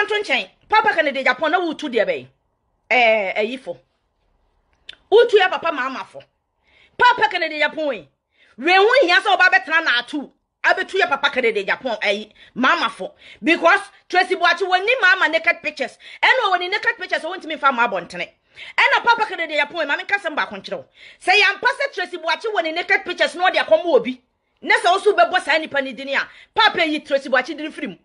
papa nto nkyɛn papa kennedy japan na wotu deɛ bɛyɛ ɛɛ ɛyi fo wotu yɛ papa maama fo papa kennedy japan yi rehu hia sɛ ɔba bɛtena n'atu abɛtu yɛ papa kennedy japan ɛyi maama fo because tracy buakye wɔni maama naked pictures ɛna wɔni naked pictures wɔntumi nfa ama abɔntene ɛna papa kennedy japan yi maame nkasɛm baako nkyerɛw sɛ yɛn mpasa tracy buakye wɔni naked pictures na ɔde akɔmɔ obi ne sɛ ɔso bɛbɔ saa nipa ne din a papa yi tracy buakye diri firi mu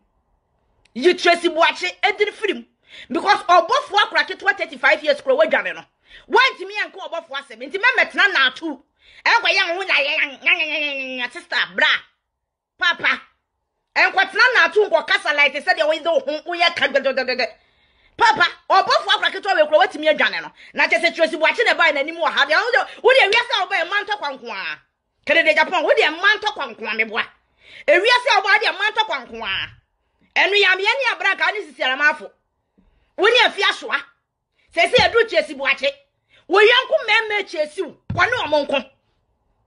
yi tracy buakye edin firim because ɔbɔfoɔ akora ketewa thirty five years kura wadwane no wɔntumi yɛn ko ɔbɔfoɔ asɛm nti mɛmɛ tena naatu ɛnkɔ yɛn ho yɛ yɛn sista bra papa ɛnkɔ tena naatu nkɔ kasa laite sɛdeɛ wɔyɛ ho woyɛ ka dɛdɛdɛdɛ papa ɔbɔfoɔ akora ketewa wɔ kura wɔntumi adwane no na kyɛ sɛ tracy buakye na ɛbaa n'anim wɔ ha deɛ wɔde wɔde ewia sɛ ɔbɛn mma ntɔ kwankoa kedede japan wɔde mma ntɔ kwankoa meboa ewia sɛ ɔbaa de mma ntɔ kwankoa. ɛnu yam yɛn ni abira nka ne sisi aramafo woni efi asoa sese edu kyesi buakye woyanko mɛɛmɛ kyesi wo kɔne ɔmo nko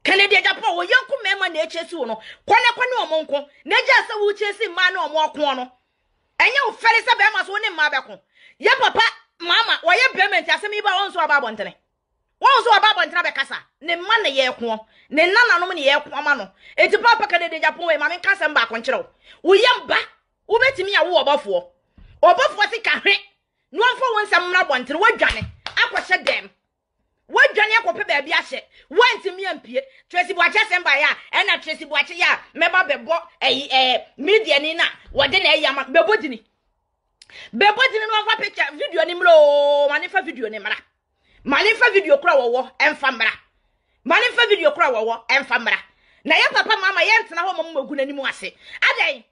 kennedy agyapɔ woyanko mɛɛmɛ na ekyesi wo no kɔne kɔne ɔmo nko n'egya sɛ wo kyesi mmaa na ɔmo ɔko no ɛnyɛ wo fɛre sɛ bɛrima so wone mmaa bɛko yɛ papa mama wɔyɛ bɛrima nti asɛm yi ba wɔn nso aba abɔntene wɔn nso aba abɔntene abɛkasa ne mma na yɛ ɛko ne nananom na yɛ ɛko ama no etu papa kennedy agyapɔ wɔ yi maame nkasɛm baako nkyerɛw woyɛ mba. wotumi awo ɔbɔfoɔ ɔbɔfoɔ si ka hwe na wɔn fɔ wɔn nsa mmira bɔntere wɔdwane akɔhyɛ dɛm wɔdwane akɔpɛ baabi ahyɛ wɔntumi ampie tracy buakye sɛmba yɛ a ɛna tracy buakye yɛ a mɛba bɛbɔ ɛyi ɛɛ media ni na wɔde na ɛyɛ ama bɛbɔ dini bɛbɔ dini na wɔfa picture video ni mmerɛ ooo ma ne fa video ni mmerɛ ma ne fa video kora wɔwɔ ɛnfa mmerɛ ma ne fa video kora wɔwɔ ɛnfa mmerɛ na yɛ papa mama yɛntena hɔ ma mo ma gu n'anim ase adan.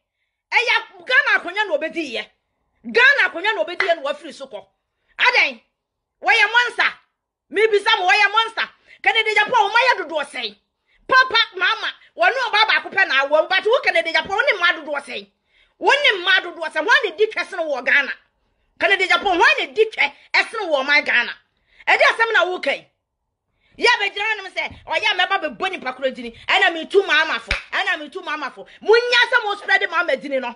ɛyɛ ghana akonnwa na obedi yɛ ghana akonnwa na obedi yɛ na wafiri so kɔ adan wɔyɛ monster mibisa mu wɔyɛ monster kennedy japan wɔn ayɛ dodoɔ sɛn papa mama wɔn ne ɔbaa baako pɛ na awɔ bati wo kennedy japan wɔn ne mmaa dodoɔ sɛn wɔn ne mmaa dodoɔ sɛn wɔn ne di twɛ sene wɔ ghana kennedy japan wɔn ne di twɛ ɛsene wɔ ɔman ghana ɛdi asɛm na wɔn kɛn. yɛ bɛgyina hɔnom sɛ ɔyɛ mɛba bɛbɔ nipa koro gyini ɛna metu maamafo ɛna metu maamafo munya sɛ mo spread maama gyini no